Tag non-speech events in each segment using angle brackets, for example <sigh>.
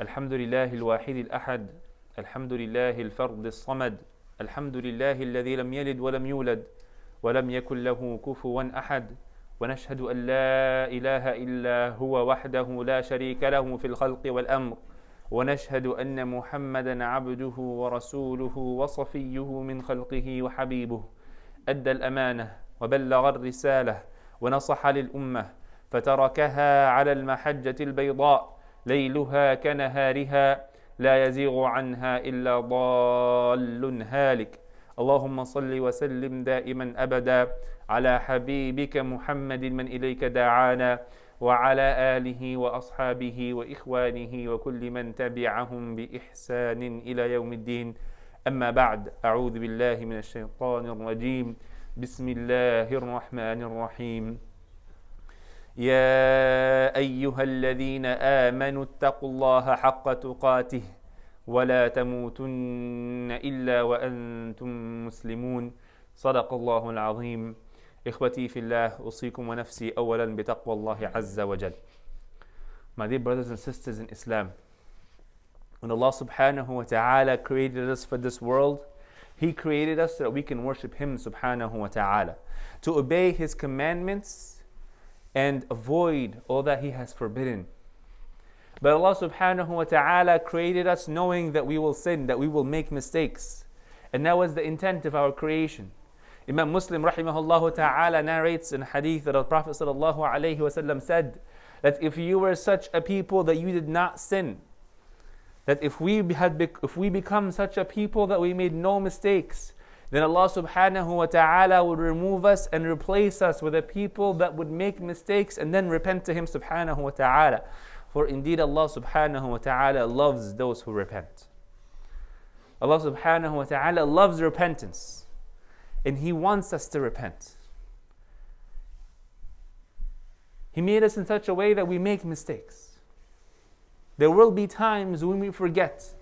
الحمد لله الواحد الأحد الحمد لله الفرد الصمد الحمد لله الذي لم يلد ولم يولد ولم يكن له كفوا أحد ونشهد أن لا إله إلا هو وحده لا شريك له في الخلق والأمر ونشهد أن محمدا عبده ورسوله وصفيه من خلقه وحبيبه أدى الأمانة وبلغ الرسالة ونصح للأمة فتركها على المحجة البيضاء ليلها كنهارها لا يزيغ عنها إلا ضال هالك اللهم صل وسلم دائما أبدا على حبيبك محمد من إليك دعانا وعلى آله وأصحابه وإخوانه وكل من تبعهم بإحسان إلى يوم الدين أما بعد أعوذ بالله من الشيطان الرجيم بسم الله الرحمن الرحيم يا ايها الذين امنوا اتقوا الله حق تقاته ولا تموتن الا وانتم مسلمون صدق الله العظيم اخوتي في الله اوصيكم ونفسي اولا بتقوى الله عز وجل My dear brothers and sisters in Islam, when Allah subhanahu wa ta'ala created us for this world, He created us so that we can worship Him subhanahu wa ta'ala. To obey His commandments and avoid all that He has forbidden. But Allah subhanahu wa ta'ala created us knowing that we will sin, that we will make mistakes. And that was the intent of our creation. Imam Muslim rahimahullah ta'ala narrates in hadith that the Prophet sallallahu alayhi wasallam said that if you were such a people that you did not sin, that if we had bec- if we become such a people that we made no mistakes, then Allah subhanahu wa ta'ala would remove us and replace us with a people that would make mistakes and then repent to Him subhanahu wa ta'ala. For indeed Allah subhanahu wa ta'ala loves those who repent. Allah subhanahu wa ta'ala loves repentance and He wants us to repent. He made us in such a way that we make mistakes. There will be times when we forget.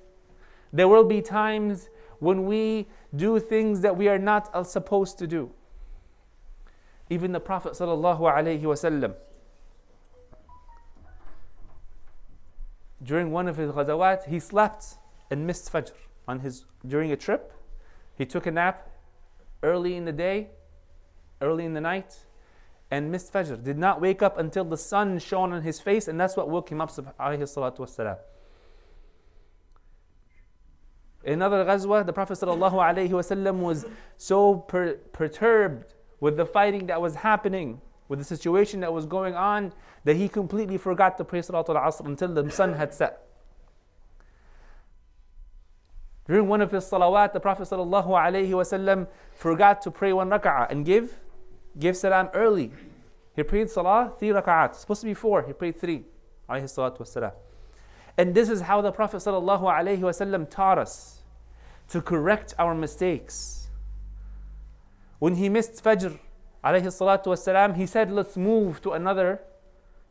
There will be times when we do things that we are not uh, supposed to do. Even the Prophet ﷺ, during one of his ghazawat, he slept and missed Fajr on his during a trip. He took a nap early in the day, early in the night, and missed Fajr. Did not wake up until the sun shone on his face, and that's what woke him up, another ghazwa, the Prophet ﷺ was so per- perturbed with the fighting that was happening, with the situation that was going on, that he completely forgot to pray Salatul Asr until the sun had set. During one of his salawat, the Prophet ﷺ forgot to pray one rak'ah and give, give salam early. He prayed salah three rak'ahs. Supposed to be four, he prayed three. And this is how the Prophet ﷺ taught us to correct our mistakes. When he missed Fajr, alayhi he said, Let's move to another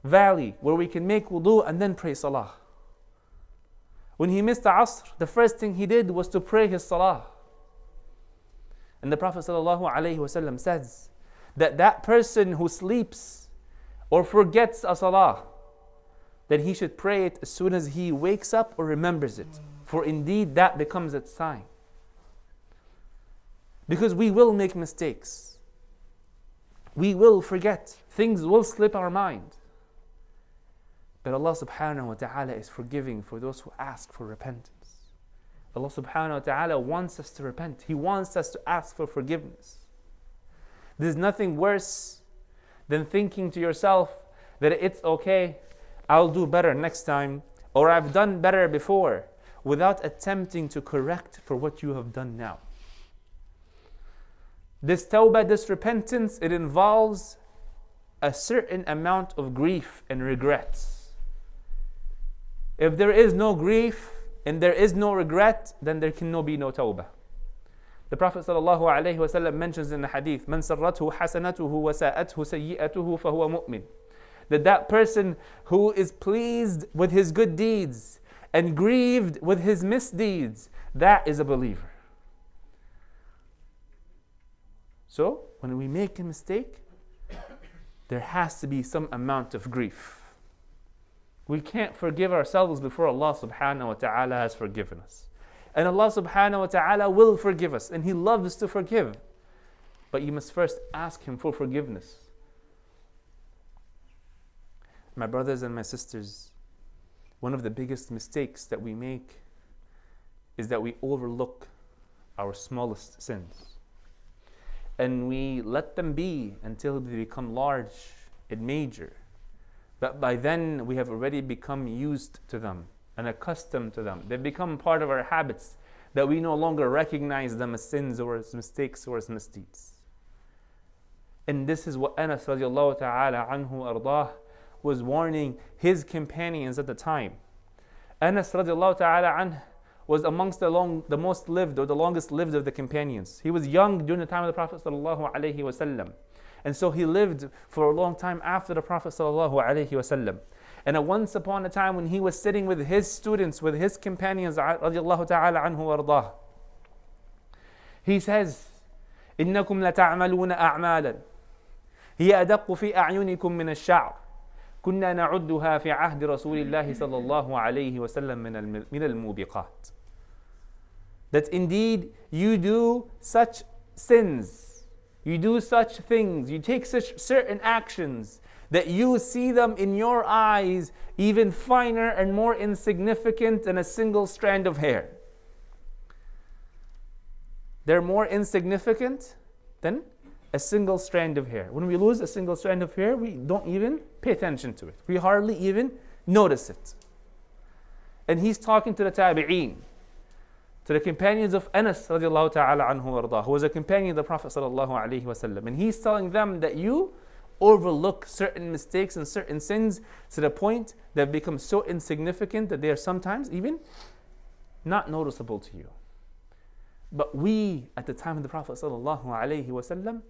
valley where we can make wudu and then pray salah. When he missed Asr, the first thing he did was to pray his salah. And the Prophet ﷺ says that that person who sleeps or forgets a salah, that he should pray it as soon as he wakes up or remembers it for indeed that becomes its sign. Because we will make mistakes. We will forget. Things will slip our mind. But Allah subhanahu wa ta'ala is forgiving for those who ask for repentance. Allah subhanahu wa ta'ala wants us to repent. He wants us to ask for forgiveness. There's nothing worse than thinking to yourself that it's okay, I'll do better next time, or I've done better before without attempting to correct for what you have done now. This tawbah, this repentance, it involves a certain amount of grief and regrets. If there is no grief and there is no regret, then there can no be no tawbah. The Prophet ﷺ mentions in the hadith, من سرته حسنته وساءته سيئته فهو مؤمن. That that person who is pleased with his good deeds and grieved with his misdeeds, that is a believer. So, when we make a mistake, there has to be some amount of grief. We can't forgive ourselves before Allah subhanahu wa ta'ala has forgiven us. And Allah subhanahu wa ta'ala will forgive us, and He loves to forgive. But you must first ask Him for forgiveness. My brothers and my sisters, one of the biggest mistakes that we make is that we overlook our smallest sins. And we let them be until they become large and major. But by then, we have already become used to them and accustomed to them. They've become part of our habits that we no longer recognize them as sins or as mistakes or as misdeeds. And this is what Anas radiallahu ta'ala anhu ardah was warning his companions at the time. Anas radiallahu ta'ala anh was amongst the, long, the most lived or the longest lived of the companions. He was young during the time of the Prophet sallallahu alaihi wasallam. And so he lived for a long time after the Prophet sallallahu alaihi wasallam. And once upon a time when he was sitting with his students, with his companions radiallahu ta'ala anhu wardah, he says, إنكم لتعملون أعمالا هي أدق في أعينكم من الشعر كنا نعدها في عهد رسول الله صلى الله عليه وسلم من من الموبقات that indeed you do such sins you do such things you take such certain actions that you see them in your eyes even finer and more insignificant than a single strand of hair they're more insignificant than a single strand of hair. When we lose a single strand of hair, we don't even pay attention to it. We hardly even notice it. And he's talking to the tabi'een, to the companions of Anas radiallahu ta'ala anhu wardah, who was a companion of the Prophet sallallahu alayhi wasallam. And he's telling them that you overlook certain mistakes and certain sins to the point that become so insignificant that they are sometimes even not noticeable to you. But we, at the time of the Prophet sallallahu alayhi wasallam,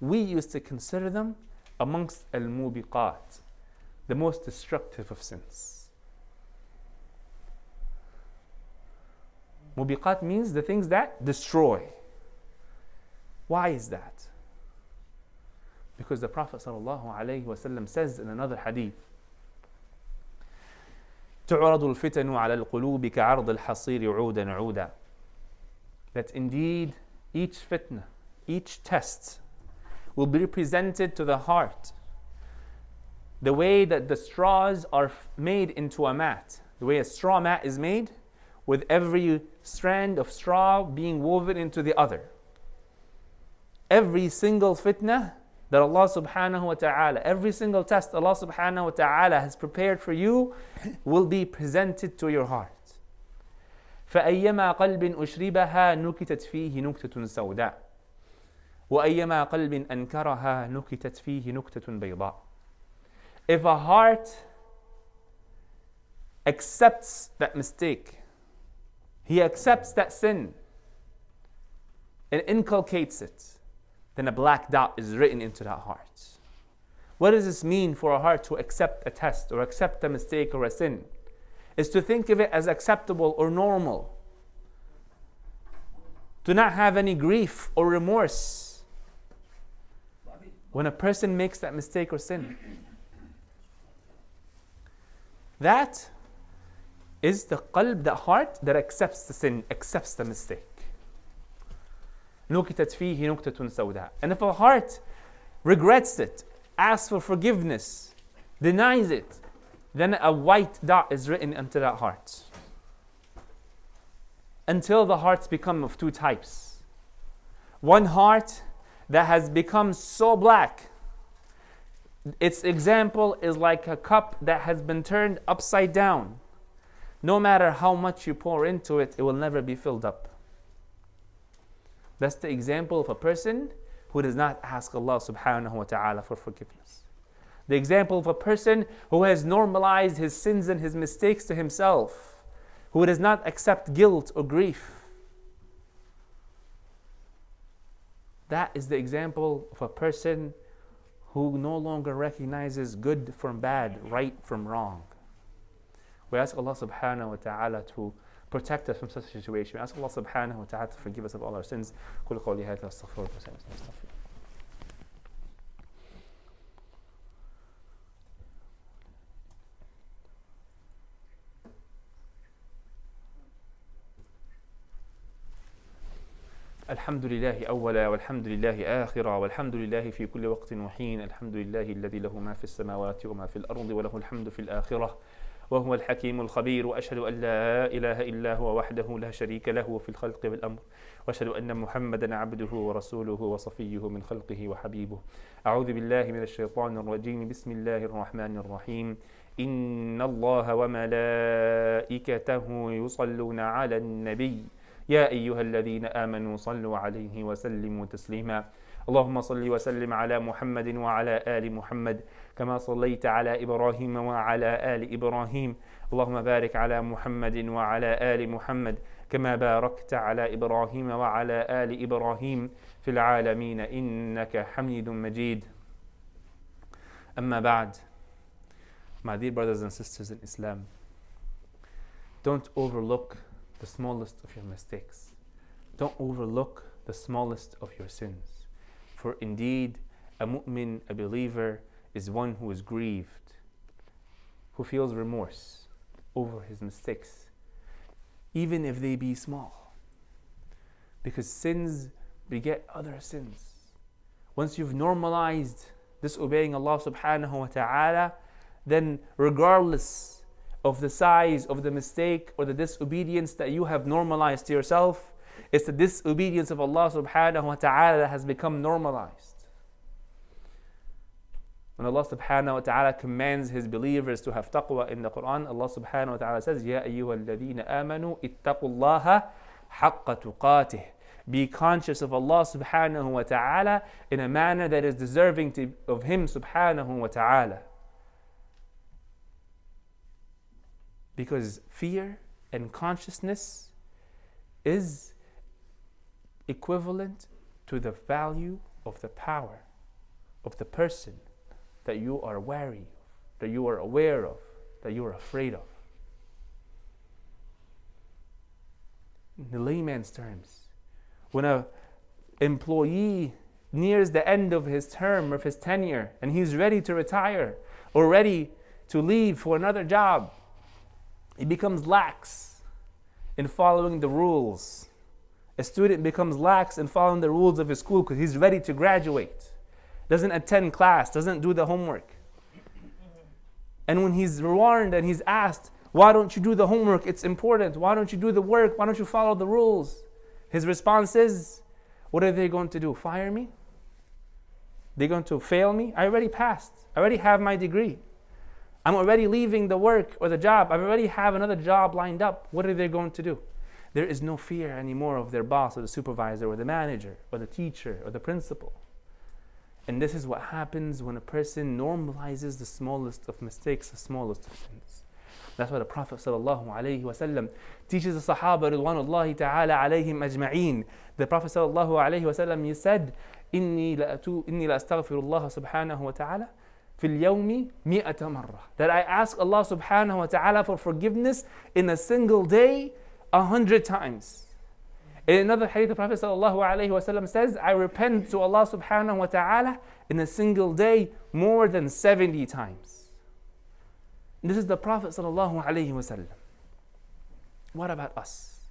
we used to consider them amongst al mubiqat, the most destructive of sins. Mubiqat means the things that destroy. Why is that? Because the Prophet ﷺ says in another hadith, تعرض الفتن على القلوب كعرض الحصير عودا عودا. That indeed each fitna, each test will be presented to the heart. The way that the straws are made into a mat, the way a straw mat is made, with every strand of straw being woven into the other. Every single fitna that Allah subhanahu wa ta'ala, every single test Allah subhanahu wa ta'ala has prepared for you <coughs> will be presented to your heart. فأيما قلب أشربها نكتت فيه نكتة سوداء وأيما قلب أنكرها نكتت فيه نكتة بيضاء If a heart accepts that mistake, he accepts that sin and inculcates it, then a black dot is written into that heart. What does this mean for a heart to accept a test or accept a mistake or a sin? Is to think of it as acceptable or normal. To not have any grief or remorse when a person makes that mistake or sin. That is the qalb, the heart that accepts the sin, accepts the mistake. نُكِتَتْ فِيهِ نُكْتَةٌ سَوْدَاء And if a heart regrets it, asks for forgiveness, denies it, then a white dot is written into that heart. Until the hearts become of two types. One heart that has become so black. Its example is like a cup that has been turned upside down. No matter how much you pour into it, it will never be filled up. That's the example of a person who does not ask Allah subhanahu wa ta'ala for forgiveness. The example of a person who has normalized his sins and his mistakes to himself, who does not accept guilt or grief That is the example of a person who no longer recognizes good from bad, right from wrong. We ask Allah subhanahu wa ta'ala to protect us from such a situation. We ask Allah subhanahu wa ta'ala to forgive us of all our sins. الحمد لله أولا والحمد لله آخرا والحمد لله في كل وقت وحين الحمد لله الذي له ما في السماوات وما في الأرض وله الحمد في الآخرة وهو الحكيم الخبير وأشهد أن لا إله إلا هو وحده لا شريك له في الخلق والأمر وأشهد أن محمدا عبده ورسوله وصفيه من خلقه وحبيبه أعوذ بالله من الشيطان الرجيم بسم الله الرحمن الرحيم إن الله وملائكته يصلون على النبي يا أيها الذين آمنوا صلوا عليه وسلموا تسليما اللهم صل وسلم على محمد وعلى آل محمد كما صليت على إبراهيم وعلى آل إبراهيم اللهم بارك على محمد وعلى آل محمد كما باركت على إبراهيم وعلى آل إبراهيم في العالمين إنك حميد مجيد أما بعد My dear brothers and sisters in Islam, don't overlook the smallest of your mistakes. Don't overlook the smallest of your sins. For indeed, a mu'min, a believer, is one who is grieved, who feels remorse over his mistakes, even if they be small. Because sins beget other sins. Once you've normalized disobeying Allah subhanahu wa ta'ala, then regardless of the size of the mistake or the disobedience that you have normalized to yourself. It's the disobedience of Allah subhanahu wa ta'ala that has become normalized. When Allah subhanahu wa ta'ala commands His believers to have taqwa in the Quran, Allah subhanahu wa ta'ala says, Ya ayyuhalladhina amanu ittaqullaha haqqa tuqatih. Be conscious of Allah subhanahu wa ta'ala in a manner that is deserving to, of Him subhanahu wa ta'ala. because fear and consciousness is equivalent to the value of the power of the person that you are wary of, that you are aware of, that you are afraid of. In the layman's terms, when an employee nears the end of his term or his tenure and he's ready to retire or ready to leave for another job, he becomes lax in following the rules. A student becomes lax in following the rules of his school because he's ready to graduate, doesn't attend class, doesn't do the homework. And when he's warned and he's asked, Why don't you do the homework? It's important. Why don't you do the work? Why don't you follow the rules? His response is, What are they going to do? Fire me? They're going to fail me? I already passed. I already have my degree. I'm already leaving the work or the job. I already have another job lined up. What are they going to do? There is no fear anymore of their boss or the supervisor or the manager or the teacher or the principal. And this is what happens when a person normalizes the smallest of mistakes, the smallest of sins. That's why the Prophet وسلم, teaches the Sahaba Ridwanullahi Ta'ala alayhim ajma'een. The Prophet وسلم, he said, إِنِّي لَأَسْتَغْفِرُ اللَّهَ سُبْحَانَهُ وَتَعَالَى fil yawmi مئة مرة That I ask Allah subhanahu wa ta'ala for forgiveness in a single day a hundred times. In another hadith, the Prophet sallallahu alayhi wa says, I repent to Allah subhanahu wa ta'ala in a single day more than 70 times. This is the Prophet sallallahu alayhi wa What about us?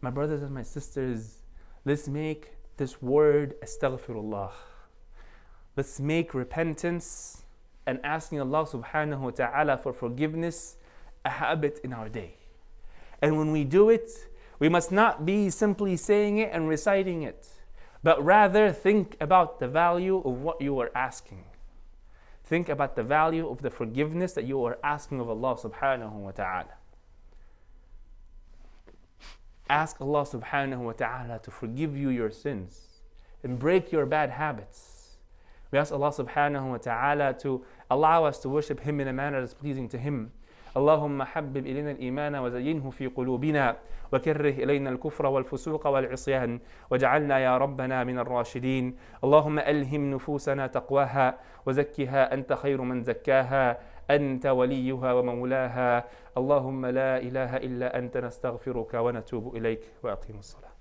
My brothers and my sisters, let's make this word astaghfirullah but make repentance and asking Allah subhanahu wa ta'ala for forgiveness a habit in our day. And when we do it, we must not be simply saying it and reciting it, but rather think about the value of what you are asking. Think about the value of the forgiveness that you are asking of Allah subhanahu wa ta'ala. Ask Allah subhanahu wa ta'ala to forgive you your sins and break your bad habits We ask Allah subhanahu wa ta'ala to allow us to worship Him in a manner that is pleasing to Him. اللهم حبب إلينا الإيمان وزينه في قلوبنا وكره إلينا الكفر والفسوق والعصيان وجعلنا يا ربنا من الراشدين اللهم ألهم نفوسنا تقواها وزكها أنت خير من زكاها أنت وليها ومولاها اللهم لا إله إلا أنت نستغفرك ونتوب إليك وأقيم الصلاة